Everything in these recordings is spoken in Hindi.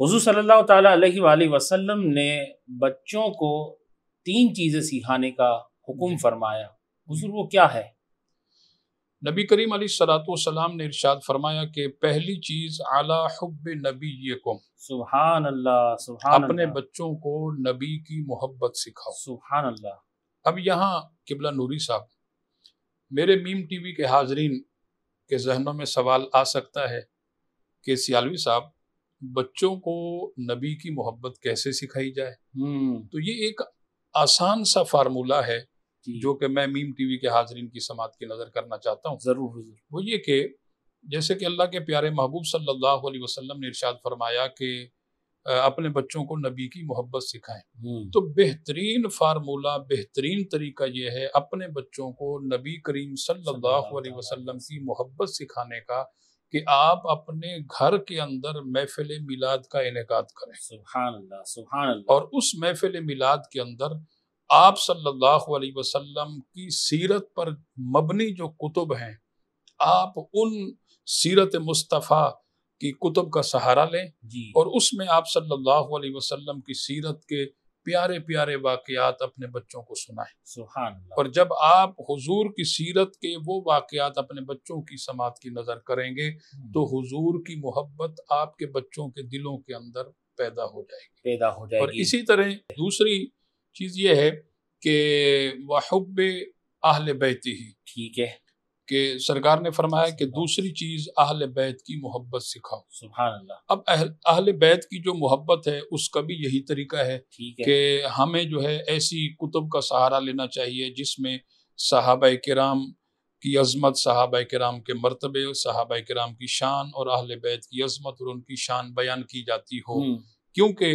हजू सल्ला वसलम ने बच्चों को तीन चीज़ें सिखाने का हुक्म फरमाया हजूर वो क्या है नबी करीम सलाम ने इरशाद फरमाया कि पहली चीज़ आला हब नबी ये सुबहान अल्लाह सुबह अपने बच्चों को नबी की मोहब्बत सिखाओ सुबहान अल्लाह अब यहाँ किबला नूरी साहब मेरे मीम टीवी के हाजरीन के जहनों में सवाल आ सकता है कि सियालवी साहब बच्चों को नबी की मोहब्बत कैसे सिखाई जाए हम्म। तो ये एक आसान सा फार्मूला है जो कि मैं मीम टीवी के हाजरीन की समात की नज़र करना चाहता हूँ ज़रूर हजूर वो ये कि जैसे कि अल्लाह के प्यारे महबूब सल्लल्लाहु अलैहि वसल्लम ने इरशाद फरमाया कि अपने बच्चों को नबी की मोहब्बत सिखाएं हम्म। तो बेहतरीन फार्मूला बेहतरीन तरीका यह है अपने बच्चों को नबी करीम सल्लल्लाहु अलैहि वसल्लम की मोहब्बत सिखाने का कि आप अपने घर के अंदर महफिल मिलाद का इनका करें सुबहान और उस महफिल मिलाद के अंदर आप सल्लल्लाहु अलैहि वसल्लम की सीरत पर मबनी जो कुतुब हैं आप उन सीरत मुस्तफ़ा की कुतुब का सहारा लें और उसमें आप सल्लल्लाहु अलैहि वसल्लम की सीरत के प्यारे प्यारे वाकयात अपने बच्चों को सुनाए और जब आप हुजूर की सीरत के वो वाकयात अपने बच्चों की समात की नज़र करेंगे हम्म। तो हुजूर की मोहब्बत आपके बच्चों के दिलों के अंदर पैदा हो जाएगी पैदा हो जाएगी और इसी तरह दूसरी चीज़ ये है कि वहब आहल बहती ही ठीक है कि सरकार ने फरमाया कि दूसरी चीज़ अहल बैत की मोहब्बत सिखाओ अब अहल बैत की जो मोहब्बत है उसका भी यही तरीका है कि हमें जो है ऐसी कुतुब का सहारा लेना चाहिए जिसमें साहब कराम की अजमत साहब कराम के मरतबे साहब कराम की शान और अहल बैत की अजमत और उनकी शान बयान की जाती हो हम्म। क्योंकि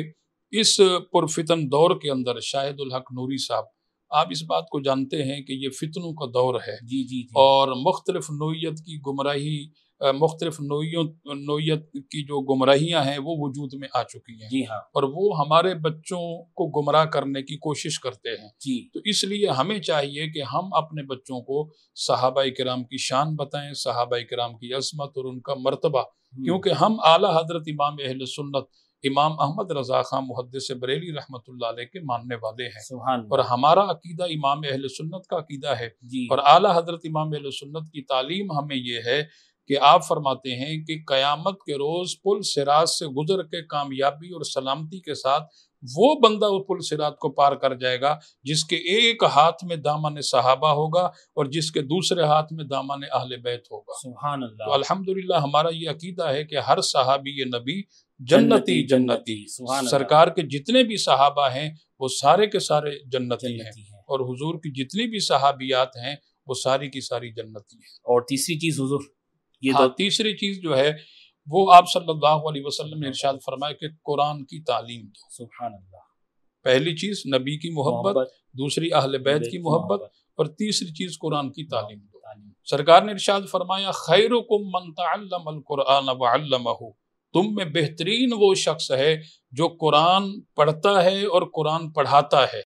इस पुरफितन दौर के अंदर शाहिद हक नूरी साहब आप इस बात को जानते हैं कि ये फितनों का दौर है जी जी, जी। और मुख्तलिफ नोयत की गुमराही मुख्तलिफ नोयत की जो गुमराहियां हैं वो वजूद में आ चुकी हैं जी हाँ। और वो हमारे बच्चों को गुमराह करने की कोशिश करते हैं जी तो इसलिए हमें चाहिए कि हम अपने बच्चों को सहाबा कराम की शान बताएं सहाबा कराम की अजमत और उनका मरतबा क्योंकि हम आला हजरत इमाम अहल सुन्नत इमाम अहमद रज़ा खां मुहदस बरेली रहमत के मानने वाले हैं और हमारा अकीदा इमाम अहल सुन्नत का अकीदा है और आला हजरत इमाम अहल सुन्नत की तालीम हमें यह है कि आप फरमाते हैं कि क़यामत के रोज़ पुल सिरात से गुजर के कामयाबी और सलामती के साथ वो बंदा उस पुल सिरात को पार कर जाएगा जिसके एक हाथ में दामन सहाबा होगा और जिसके दूसरे हाथ में दामन अहल बैत होगा तो अल्हम्दुलिल्लाह हमारा ये अकीदा है कि हर सहाबी नबी जन्नती जन्नती, जन्नती। सरकार के जितने भी सहाबा हैं वो सारे के सारे जन्नती, जन्नती हैं और हुजूर की जितनी भी सहाबियात हैं वो सारी की सारी जन्नती हैं और तीसरी चीज़ हुजूर ये हाँ। तीसरी चीज जो है वो आप सल्लल्लाहु अलैहि वसल्लम ने इरशाद फरमाया कि कुरान की तालीम दो तो। पहली चीज नबी की मोहब्बत दूसरी अहल बैत की मोहब्बत और तीसरी चीज कुरान की तालीम दो तो। सरकार ने इरशाद फरमाया खैर कुरान तुम में बेहतरीन वो शख्स है जो कुरान पढ़ता है और कुरान पढ़ाता है